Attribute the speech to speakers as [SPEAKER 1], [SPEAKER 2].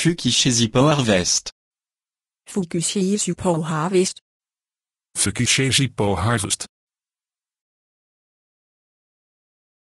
[SPEAKER 1] Fukishi Harvest.
[SPEAKER 2] Fukishi Harvest.
[SPEAKER 1] Fukishi Harvest.